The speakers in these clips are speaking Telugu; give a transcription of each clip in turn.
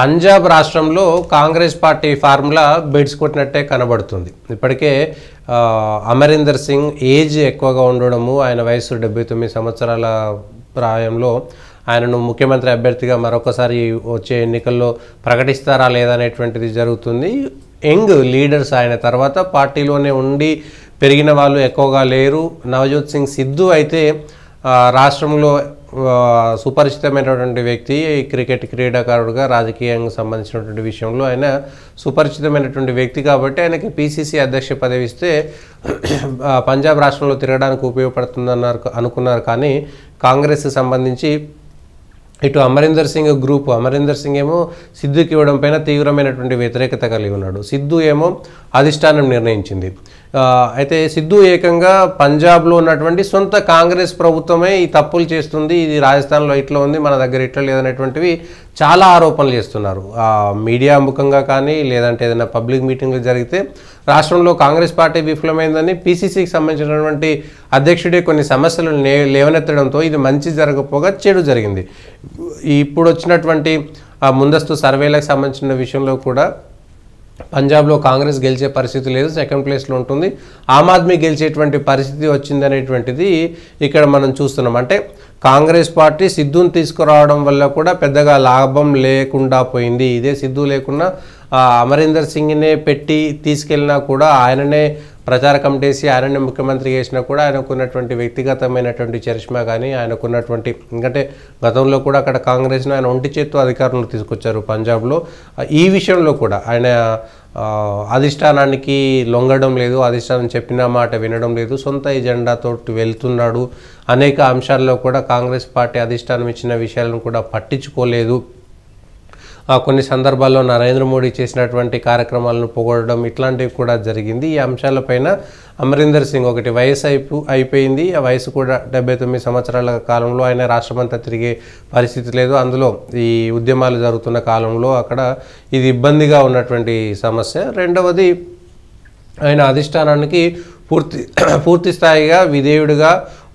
పంజాబ్ రాష్ట్రంలో కాంగ్రెస్ పార్టీ ఫార్ములా బెడ్స్ కొట్టినట్టే కనబడుతుంది ఇప్పటికే అమరీందర్ సింగ్ ఏజ్ ఎక్కువగా ఉండడము ఆయన వయసు డెబ్బై తొమ్మిది సంవత్సరాల ప్రాయంలో ఆయనను ముఖ్యమంత్రి అభ్యర్థిగా మరొకసారి వచ్చే ఎన్నికల్లో ప్రకటిస్తారా లేదనేటువంటిది జరుగుతుంది యంగ్ లీడర్స్ ఆయన తర్వాత పార్టీలోనే ఉండి పెరిగిన వాళ్ళు ఎక్కువగా లేరు నవజోత్ సింగ్ సిద్ధు అయితే రాష్ట్రంలో సుపరిచితమైనటువంటి వ్యక్తి క్రికెట్ క్రీడాకారుడుగా రాజకీయంగా సంబంధించినటువంటి విషయంలో ఆయన సుపరిచితమైనటువంటి వ్యక్తి కాబట్టి ఆయనకి పీసీసీ అధ్యక్ష పదవి ఇస్తే పంజాబ్ రాష్ట్రంలో తిరగడానికి ఉపయోగపడుతుందన్నారు అనుకున్నారు కానీ కాంగ్రెస్ సంబంధించి ఇటు అమరీందర్ సింగ్ గ్రూప్ అమరీందర్ సింగ్ ఏమో సిద్ధుకి ఇవ్వడం పైన తీవ్రమైనటువంటి వ్యతిరేకత కలిగి ఉన్నాడు సిద్ధు ఏమో అధిష్టానం నిర్ణయించింది అయితే సిద్ధు ఏకంగా పంజాబ్లో ఉన్నటువంటి సొంత కాంగ్రెస్ ప్రభుత్వమే ఈ తప్పులు చేస్తుంది ఇది రాజస్థాన్లో ఇట్లా ఉంది మన దగ్గర ఇట్లా లేదనేటువంటివి చాలా ఆరోపణలు చేస్తున్నారు మీడియా ముఖంగా కానీ లేదంటే ఏదైనా పబ్లిక్ మీటింగ్లు జరిగితే రాష్ట్రంలో కాంగ్రెస్ పార్టీ విఫలమైందని పీసీసీకి సంబంధించినటువంటి అధ్యక్షుడే కొన్ని సమస్యలు లేవనెత్తడంతో ఇది మంచి జరగకపోగా చెడు జరిగింది ఇప్పుడు వచ్చినటువంటి ముందస్తు సర్వేలకు సంబంధించిన విషయంలో కూడా పంజాబ్లో కాంగ్రెస్ గెలిచే పరిస్థితి లేదు సెకండ్ ప్లేస్లో ఉంటుంది ఆమ్ ఆద్మీ గెలిచేటువంటి పరిస్థితి వచ్చిందనేటువంటిది ఇక్కడ మనం చూస్తున్నాం అంటే కాంగ్రెస్ పార్టీ సిద్ధుని తీసుకురావడం వల్ల కూడా పెద్దగా లాభం లేకుండా పోయింది ఇదే సిద్ధు లేకున్నా అమరీందర్ సింగ్నే పెట్టి తీసుకెళ్ళినా కూడా ఆయననే ప్రచార కమిటీసి ఆయనని ముఖ్యమంత్రి చేసినా కూడా ఆయనకున్నటువంటి వ్యక్తిగతమైనటువంటి చరిష్మా కానీ ఆయనకున్నటువంటి ఎందుకంటే గతంలో కూడా అక్కడ కాంగ్రెస్ను ఆయన ఒంటి చేత్తో అధికారంలో తీసుకొచ్చారు పంజాబ్లో ఈ విషయంలో కూడా ఆయన అధిష్టానానికి లొంగడం లేదు అధిష్టానం చెప్పిన మాట వినడం లేదు సొంత ఎజెండాతో వెళ్తున్నాడు అనేక అంశాల్లో కూడా కాంగ్రెస్ పార్టీ అధిష్టానం ఇచ్చిన విషయాలను కూడా పట్టించుకోలేదు కొన్ని సందర్భాల్లో నరేంద్ర మోడీ చేసినటువంటి కార్యక్రమాలను పొగడడం ఇట్లాంటివి కూడా జరిగింది ఈ అంశాలపైన అమరీందర్ సింగ్ ఒకటి వయసు అయిపో అయిపోయింది ఆ వయసు కూడా డెబ్బై తొమ్మిది సంవత్సరాల కాలంలో ఆయన రాష్ట్రమంతా తిరిగే పరిస్థితి లేదు అందులో ఈ ఉద్యమాలు జరుగుతున్న కాలంలో అక్కడ ఇది ఇబ్బందిగా ఉన్నటువంటి సమస్య రెండవది ఆయన అధిష్టానానికి పూర్తి పూర్తి స్థాయిగా విధేయుడిగా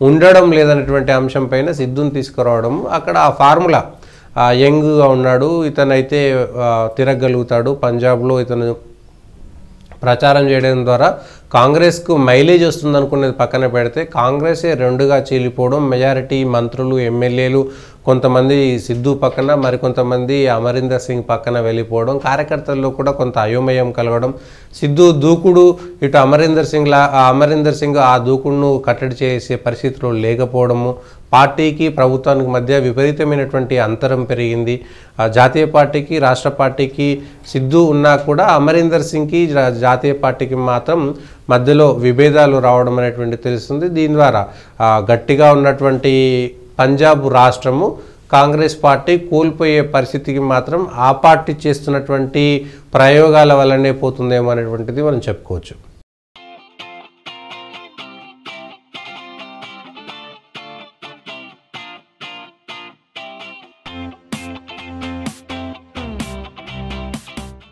ఉండడం లేదన్నటువంటి అంశంపైన సిద్ధుని తీసుకురావడం అక్కడ ఆ ఫార్ములా యంగ్గా ఉన్నాడు ఇతనైతే తిరగలుగుతాడు పంజాబ్లో ఇతను ప్రచారం చేయడం ద్వారా కాంగ్రెస్కు మైలేజ్ వస్తుంది అనుకునేది పక్కన పెడితే కాంగ్రెసే రెండుగా చీలిపోవడం మెజారిటీ మంత్రులు ఎమ్మెల్యేలు కొంతమంది సిద్ధు పక్కన మరికొంతమంది అమరీందర్ సింగ్ పక్కన వెళ్ళిపోవడం కార్యకర్తల్లో కూడా కొంత అయోమయం కలగడం సిద్ధు దూకుడు ఇటు అమరీందర్ సింగ్ అమరీందర్ సింగ్ ఆ దూకుడును కట్టడి చేసే పరిస్థితులు లేకపోవడము పార్టీకి ప్రభుత్వానికి మధ్య విపరీతమైనటువంటి అంతరం పెరిగింది జాతీయ పార్టీకి రాష్ట్ర పార్టీకి సిద్ధు ఉన్నా కూడా అమరీందర్ సింగ్కి జాతీయ పార్టీకి మాత్రం మధ్యలో విభేదాలు రావడం అనేటువంటి తెలుస్తుంది దీని ద్వారా గట్టిగా ఉన్నటువంటి పంజాబ్ రాష్ట్రము కాంగ్రెస్ పార్టీ కోల్పోయే పరిస్థితికి మాత్రం ఆ పార్టీ చేస్తున్నటువంటి ప్రయోగాల వల్లనే పోతుందేమో అనేటువంటిది మనం చెప్పుకోవచ్చు